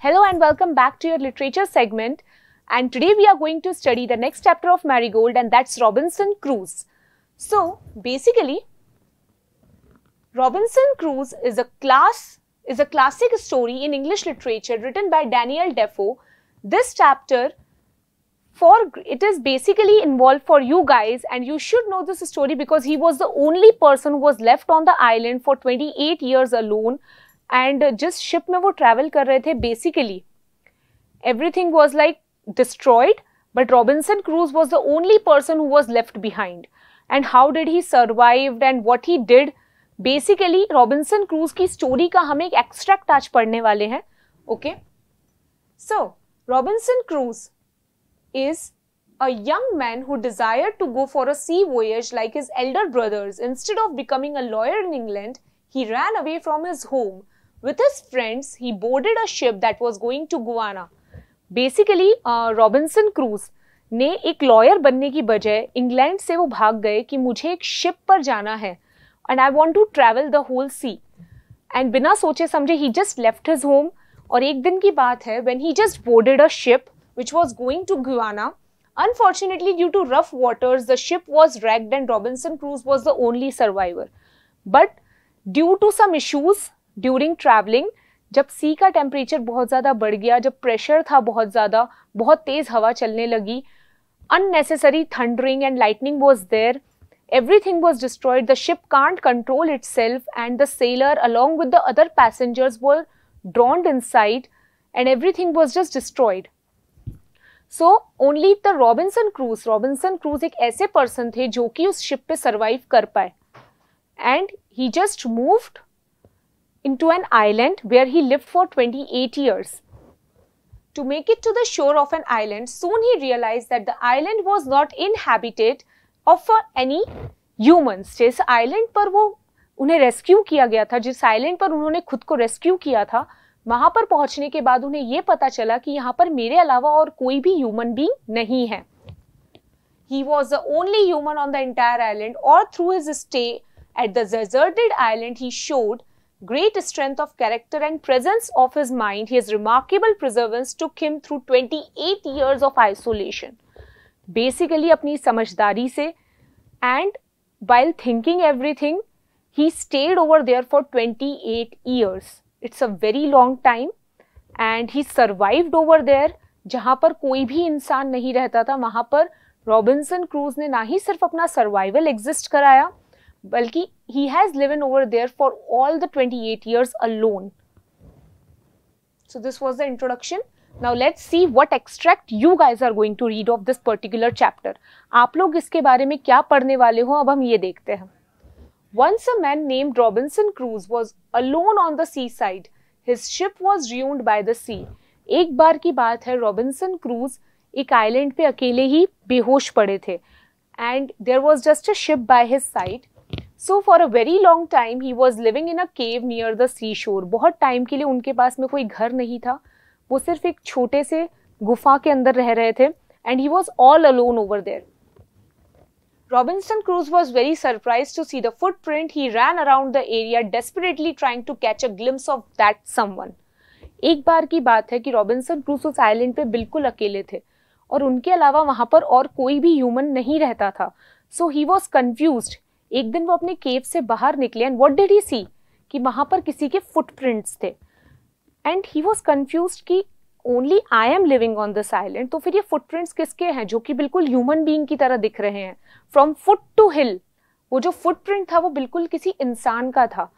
Hello and welcome back to your literature segment. And today we are going to study the next chapter of Marigold and that's Robinson Crusoe. So basically, Robinson Crusoe is a class is a classic story in English literature written by Daniel Defoe. This chapter for it is basically involved for you guys and you should know this story because he was the only person who was left on the island for 28 years alone and जिस ship में वो travel कर रहे थे basically everything was like destroyed but Robinson Crusoe was the only person who was left behind and how did he survive and what he did basically Robinson Crusoe की story का हम एक extract आज पढ़ने वाले हैं okay so Robinson Crusoe is a young man who desired to go for a sea voyage like his elder brothers. Instead of becoming a lawyer in England, he ran away from his home With his friends, he boarded a ship that was going to Guiana. Basically Robinson Crusoe ने एक lawyer बनने की बजाय England से वो भाग गए कि मुझे एक शिप पर जाना है and I want to travel the whole sea and बिना सोचे समझे ही जस्ट लेफ्ट हिज होम और एक दिन की बात है when he just boarded a ship which was going to Guiana unfortunately due to rough waters the ship was wrecked and Robinson Crusoe was the only survivor but due to some issues during travelling जब sea का temperature बहुत ज़्यादा बढ़ गया जब pressure था बहुत ज़्यादा बहुत तेज़ हवा चलने लगी unnecessary thundering and lightning was there everything was destroyed the ship can't control itself and the sailor along with the other passengers were drowned inside and everything was just destroyed so only the Robinson Crusoe Robinson Crusoe एक ऐसे person थे जो कि उस ship पे survive कर पाए and he just moved into an island where he lived for 28 years. To make it to the shore of an island, soon he realized that the island was not inhabited of uh, any humans. जिस island पर वो उन्हें rescue किया गया था जिस island पर उन्होंने खुद को रेस्क्यू किया था वहां पर पहुंचने के बाद उन्हें यह पता चला कि यहाँ पर मेरे अलावा और कोई भी ह्यूमन बींग नहीं है he was the only human on the entire island और through his stay at the deserted island he showed Great strength of character and presence of his mind, his remarkable perseverance took him through 28 years of isolation. Basically, अपनी समझदारी से and while thinking everything, he stayed over there for 28 years. It's a very long time and he survived over there. जहाँ पर कोई भी इंसान नहीं रहता था वहाँ पर Robinson Crusoe ने ना ही सिर्फ अपना survival exist कराया Balki, he has lived over there for all the 28 years alone. So, this was the introduction. Now, let's see what extract you guys are going to read of this particular chapter. आप लोग इसके बारे में क्या पढ़ने वाले हो अब हम ये देखते हैं Once a man named Robinson Crusoe was alone on the seaside. His ship was ruined by the sea. एक बार की बात है रॉबिन्सन क्रूज एक आइलैंड पे अकेले ही बेहोश पड़े थे and there was just a ship by his side so for a very long time he was living in a cave near the sea shore बहुत टाइम के लिए उनके पास में कोई घर नहीं था वो सिर्फ एक छोटे से गुफा के अंदर रह रहे थे and he was all alone over there was very surprise to see the footprint he ran around the area desperately trying to catch a glimpse of that someone एक बार की बात है कि रॉबिन्सन उस island पे बिल्कुल अकेले थे और उनके अलावा वहां पर और कोई भी ह्यूमन नहीं रहता था सो ही वॉज कन्फ्यूज एक दिन वो अपने केव से बाहर निकले and what did he see कि वहाँ पर किसी के फुटप्रिंट्स थे एंड ही वॉज कन्फ्यूज कि only I am living on this island तो फिर ये फुटप्रिंट्स किसके हैं जो कि बिल्कुल ह्यूमन बींग की तरह दिख रहे हैं फ्रॉम फुट टू हिल वो जो फुटप्रिंट था वो बिल्कुल किसी इंसान का था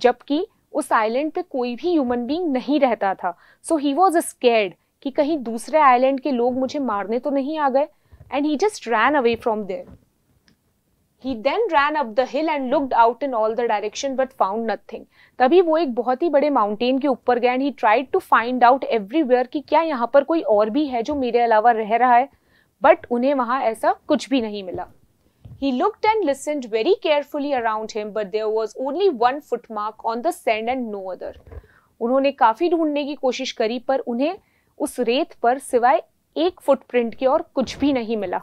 जबकि उस आइलैंड पे कोई भी ह्यूमन बींग नहीं रहता था सो ही वॉज स्केर्ड कि कहीं दूसरे आइलैंड के लोग मुझे मारने तो नहीं आ गए and he just ran away from there he then ran up the hill and looked out in all the direction but found nothing तभी वो एक बहुत ही बड़े माउंटेन के ऊपर गए and he tried to find out everywhere कि क्या यहाँ पर कोई और भी है जो मेरे अलावा रह रहा है बट उन्हें वहाँ ऐसा कुछ भी नहीं मिला He looked and listened very carefully around him, but there was only one footmark on the sand and no other. उन्होंने काफी ढूंढने की कोशिश करी पर उन्हें उस रेत पर सिवाय एक फुटप्रिंट के और कुछ भी नहीं मिला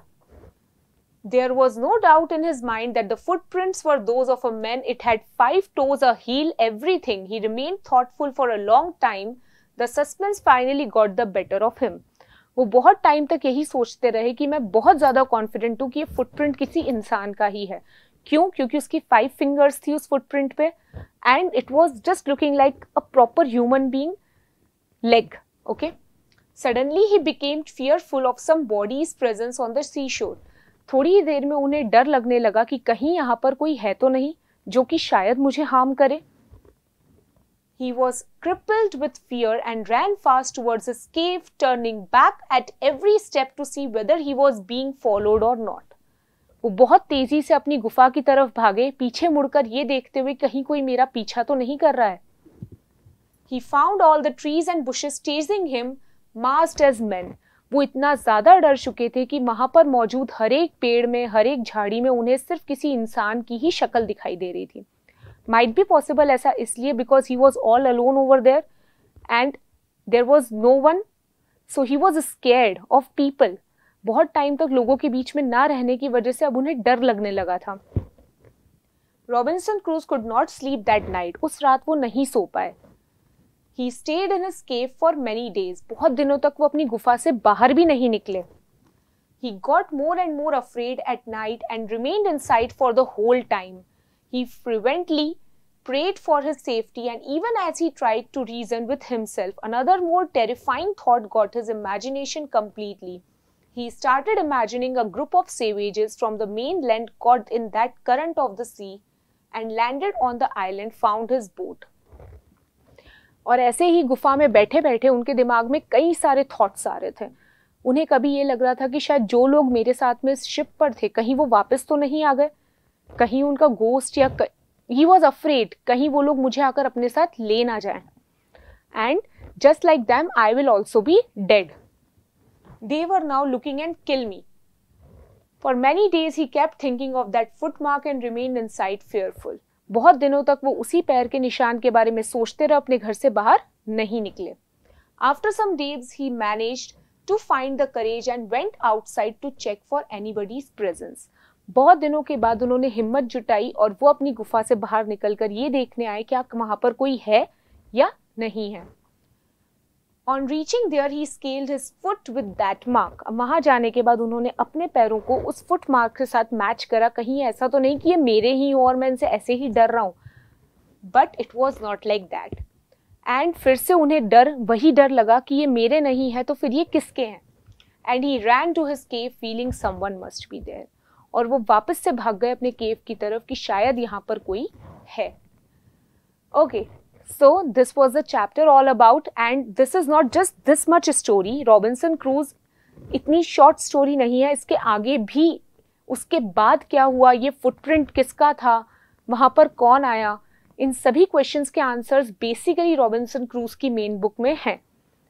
There was no doubt in his mind that the footprints were those of a man. It had five toes, a heel, everything. He remained thoughtful for a long time. The suspense finally got the better of him. वो बहुत time तक यही सोचते रहे कि मैं बहुत ज़्यादा कॉन्फिडेंट हूँ कि ये फुटप्रिंट किसी इंसान का ही है क्यों क्योंकि उसकी फाइव फिंगर्स थी उस फुटप्रिंट पे and it was just looking like a proper human being leg okay suddenly he became fearful of somebody's presence on the sea shore थोड़ी ही देर में उन्हें डर लगने लगा कि कहीं यहां पर कोई है तो नहीं जो कि शायद मुझे हार्म करे he was crippled with fear and ran fast towards his cave turning back at every step to see whether he was being followed और नॉट वो बहुत तेजी से अपनी गुफा की तरफ भागे पीछे मुड़कर ये देखते हुए कहीं कोई मेरा पीछा तो नहीं कर रहा है he found all the trees and bushes teasing him must as man वो इतना ज़्यादा डर चुके थे कि वहां पर मौजूद हर एक पेड़ में हर एक झाड़ी में उन्हें सिर्फ किसी इंसान की ही शक्ल दिखाई दे रही थी माइट बी पॉसिबल ऐसा इसलिए because he was all alone over there and there was no one so he was scared of people बहुत टाइम तक लोगों के बीच में ना रहने की वजह से अब उन्हें डर लगने लगा था Robinson Crusoe could not sleep that night उस रात वो नहीं सो पाए he stayed in his cave for many days बहुत दिनों तक वो अपनी गुफा से बाहर भी नहीं निकले he got more and more afraid at night and remained inside for the whole time he fervently prayed for his safety and even as he tried to reason with himself another more terrifying thought got his imagination completely he started imagining a group of savages from the mainland caught in that current of the sea and landed on the island found his boat और ऐसे ही गुफा में बैठे बैठे उनके दिमाग में कई सारे थॉट्स आ रहे थे उन्हें कभी ये लग रहा था कि शायद जो लोग मेरे साथ में इस शिप पर थे कहीं वो वापस तो नहीं आ गए कहीं उनका गोस्ट या ही वॉज अफ्रेड कहीं वो लोग मुझे आकर अपने साथ ले ना जाए and just like them I will also be dead now looking and kill me for many days he kept thinking of that foot mark and remain inside fearful बहुत दिनों तक वो उसी पैर के निशान के बारे में सोचते रहे अपने घर से बाहर नहीं निकले after some days he manage to find the courage and went outside to check for anybody's presence बहुत दिनों के बाद उन्होंने हिम्मत जुटाई और वो अपनी गुफा से बाहर निकलकर ये देखने आए कि आप वहाँ पर कोई है या नहीं है on reaching there he scaled his foot with that mark वहाँ जाने के बाद उन्होंने अपने पैरों को उस फुट मार्क के साथ मैच करा कहीं ऐसा तो नहीं कि ये मेरे ही हो और मैं इनसे ऐसे ही डर रहा हूँ but it was not like that and फिर से उन्हें डर वही डर लगा कि ये मेरे नहीं है तो फिर ये किसके हैं and he ran to his cave feeling someone must be there और वो वापस से भाग गए अपने केव की तरफ कि शायद यहाँ पर कोई है okay okay, So this was the chapter all about and this is not just this much story. Robinson Crusoe इतनी शॉर्ट स्टोरी नहीं है इसके आगे भी उसके बाद क्या हुआ ये फुटप्रिंट किसका था वहाँ पर कौन आया इन सभी क्वेश्चंस के आंसर्स बेसिकली रॉबिन्सन क्रूज की मेन बुक में हैं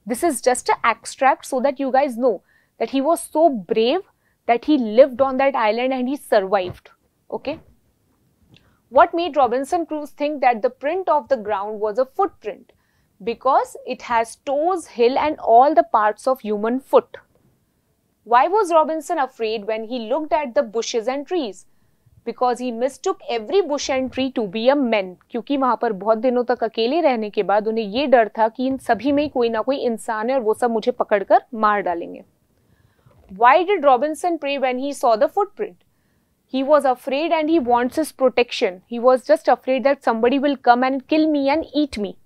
this is just a extract so that you guys know that he was so brave that he lived on that island and he survived okay What made Robinson Crusoe think that the print of the ground was a footprint? Because it has toes, heel and all the parts of human foot. Why was Robinson afraid when he looked at the bushes and trees? Because he mistook every bush and tree to be a man क्योंकि वहाँ पर बहुत दिनों तक अकेले रहने के बाद उन्हें ये डर था कि इन सभी में कोई ना कोई इंसान है और वो सब मुझे पकड़कर मार डालेंगे why did Robinson pray when he saw the footprint He was afraid and he wants his protection. He was just afraid that somebody will come and kill me and eat me.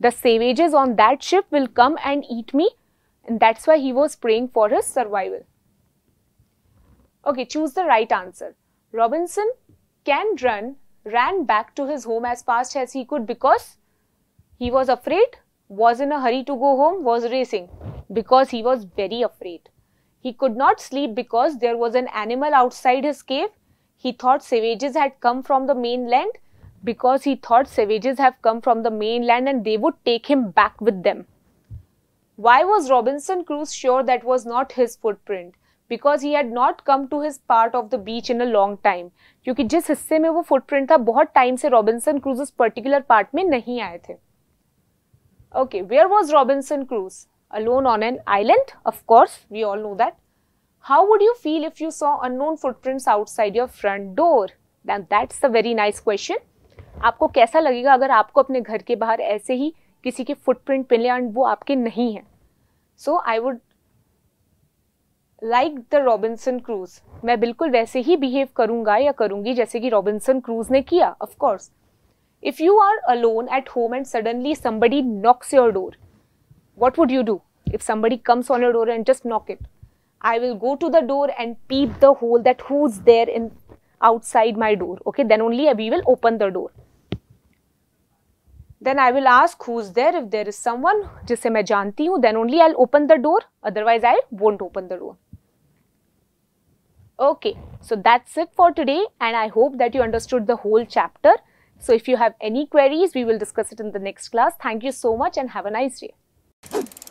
The savages on that ship will come and eat me and that's why he was praying for his survival. Okay, choose the right answer. Robinson can run, ran back to his home as fast as he could because he was afraid, was in a hurry to go home, was racing because he was very afraid. He could not sleep because there was an animal outside his cave. He thought savages had come from the mainland because he thought savages have come from the mainland and they would take him back with them. Why was Robinson Crusoe sure that was not his footprint? Because he had not come to his part of the beach in a long time. क्योंकि जिस हिस्से में वो footprint था बहुत time से Robinson Crusoe's particular part में नहीं आए थे Okay, where was Robinson Crusoe? alone on an island? Of course, we all know that. How would you feel if you saw unknown footprints outside your front door? Then that's a very nice question. आपको कैसा लगेगा अगर आपको अपने घर के बाहर ऐसे ही किसी के फुटप्रिंट मिले एंड वो आपके नहीं हैं so I would like the Robinson Crusoe मैं बिल्कुल वैसे ही बिहेव करूंगा या करूंगी जैसे कि रॉबिन्सन क्रूज ने किया of course if you are alone at home and suddenly somebody knocks your door what would you do if somebody comes on your door and just knock it? I will go to the door and peep the hole that who's there in outside my door. Okay, then only we will open the door. Then I will ask who's there. If there is someone, जिसे मैं जानती हूँ, then only I'll open the door. Otherwise, I won't open the door. Okay, so that's it for today, and I hope that you understood the whole chapter. So if you have any queries, we will discuss it in the next class. Thank you so much and have a nice day you